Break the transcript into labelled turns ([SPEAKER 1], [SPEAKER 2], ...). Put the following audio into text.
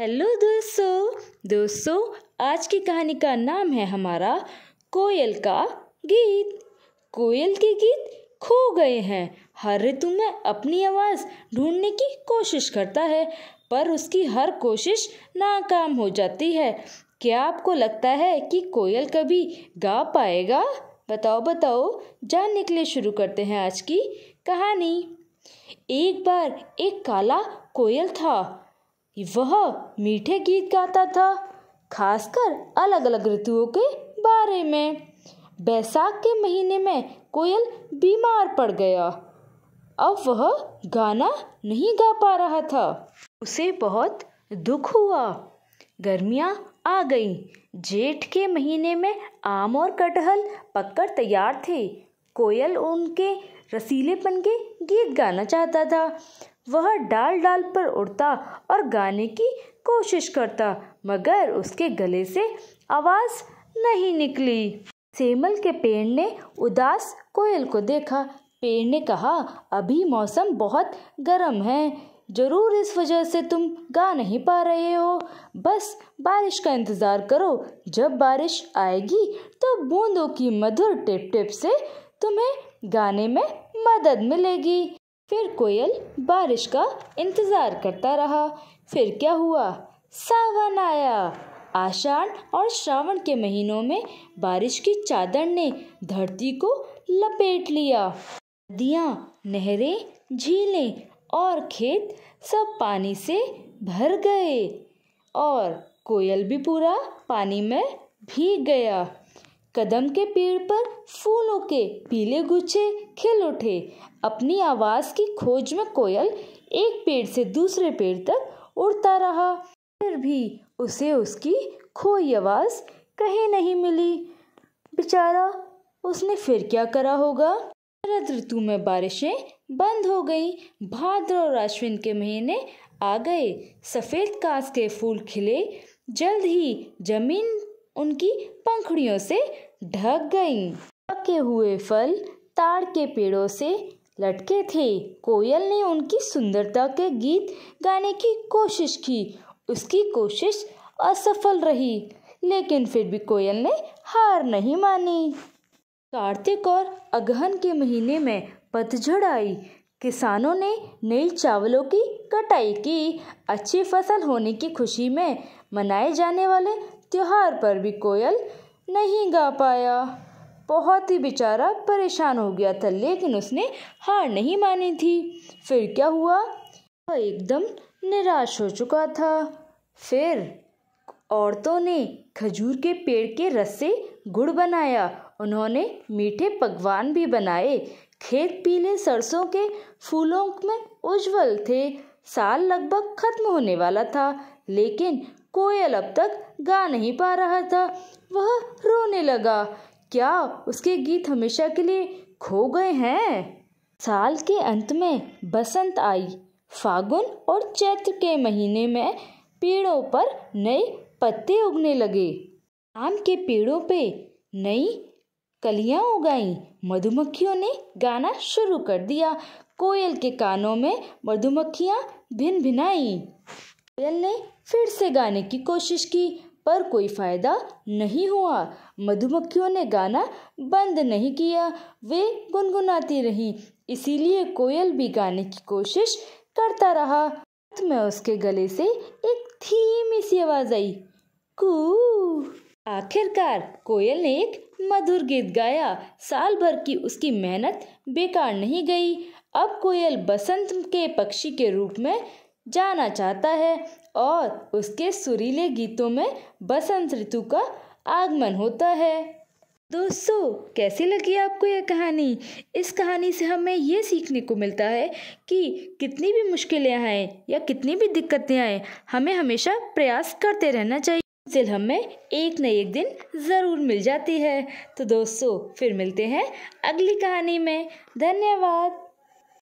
[SPEAKER 1] hello दोस्तों दोस्तों आज की कहानी का नाम है हमारा कोयल का गीत कोयल के गीत खो गए हैं हर ऋतु में अपनी आवाज़ ढूंढने की कोशिश करता है पर उसकी हर कोशिश नाकाम हो जाती है क्या आपको लगता है कि कोयल कभी गा पाएगा बताओ बताओ जानने के लिए शुरू करते हैं आज की कहानी एक बार एक काला कोयल था वह मीठे गीत गाता था खासकर अलग अलग ऋतुओं के बारे में बैसाख के महीने में कोयल बीमार पड़ गया अब वह गाना नहीं गा पा रहा था उसे बहुत दुख हुआ गर्मियाँ आ गई जेठ के महीने में आम और कटहल पककर तैयार थे कोयल उनके रसीलेपन के गीत गाना चाहता था वह डाल डाल पर उड़ता और गाने की कोशिश करता मगर उसके गले से आवाज़ नहीं निकली सेमल के पेड़ ने उदास कोयल को देखा पेड़ ने कहा अभी मौसम बहुत गर्म है जरूर इस वजह से तुम गा नहीं पा रहे हो बस बारिश का इंतज़ार करो जब बारिश आएगी तो बूंदों की मधुर टिप टिप से तुम्हें गाने में मदद मिलेगी फिर कोयल बारिश का इंतज़ार करता रहा फिर क्या हुआ सावन आया आषाढ़ और श्रावण के महीनों में बारिश की चादर ने धरती को लपेट लिया नदियाँ नहरें झीलें और खेत सब पानी से भर गए और कोयल भी पूरा पानी में भीग गया कदम के पेड़ पर फूलों के पीले गुच्छे खिल उठे अपनी आवाज़ की खोज में कोयल एक पेड़ से दूसरे पेड़ तक उड़ता रहा फिर भी उसे उसकी खोई आवाज़ कहीं नहीं मिली बेचारा उसने फिर क्या करा होगा शरद ऋतु में बारिशें बंद हो गई भाद्र और अश्विन के महीने आ गए सफ़ेद कांस के फूल खिले जल्द ही जमीन उनकी पंखुड़ियों से ढक गई पके हुए फल ताड़ के पेड़ों से लटके थे कोयल ने उनकी सुंदरता के गीत गाने की कोशिश की उसकी कोशिश असफल रही लेकिन फिर भी कोयल ने हार नहीं मानी कार्तिक और अगहन के महीने में पतझड़ आई किसानों ने नई चावलों की कटाई की अच्छी फसल होने की खुशी में मनाए जाने वाले त्यौहार पर भी कोयल नहीं गा पाया बहुत ही बेचारा परेशान हो गया था लेकिन उसने हार नहीं मानी थी फिर क्या हुआ वह एकदम निराश हो चुका था फिर औरतों ने खजूर के पेड़ के रस से गुड़ बनाया उन्होंने मीठे पकवान भी बनाए खेत पीले सरसों के फूलों में उज्जवल थे साल लगभग खत्म होने वाला था लेकिन कोयल अब तक गा नहीं पा रहा था वह रोने लगा क्या उसके गीत हमेशा के लिए खो गए हैं साल के अंत में बसंत आई फागुन और चैत्र के महीने में पेड़ों पर नए पत्ते उगने लगे आम के पेड़ों पे नई कलियां उगाई मधुमक्खियों ने गाना शुरू कर दिया कोयल के कानों में मधुमक्खियां भिन भिनाई कोयल ने फिर से गाने की कोशिश की पर कोई फायदा नहीं हुआ मधुमक्खियों ने गाना बंद नहीं किया वे गुनगुनाती रहीं इसीलिए कोयल भी गाने की कोशिश करता रहा अंत में उसके गले से एक धीमी सी आवाज आई कू आखिरकार कोयल ने एक मधुर गीत गाया साल भर की उसकी मेहनत बेकार नहीं गई अब कोयल बसंत के पक्षी के रूप में जाना चाहता है और उसके सुरीले गीतों में बसंत ऋतु का आगमन होता है दोस्तों कैसी लगी आपको यह कहानी इस कहानी से हमें ये सीखने को मिलता है कि कितनी भी मुश्किलें आएँ या कितनी भी दिक्कतें आएँ हमें हमेशा प्रयास करते रहना चाहिए मंजिल हमें एक न एक दिन ज़रूर मिल जाती है तो दोस्तों फिर मिलते हैं अगली कहानी में धन्यवाद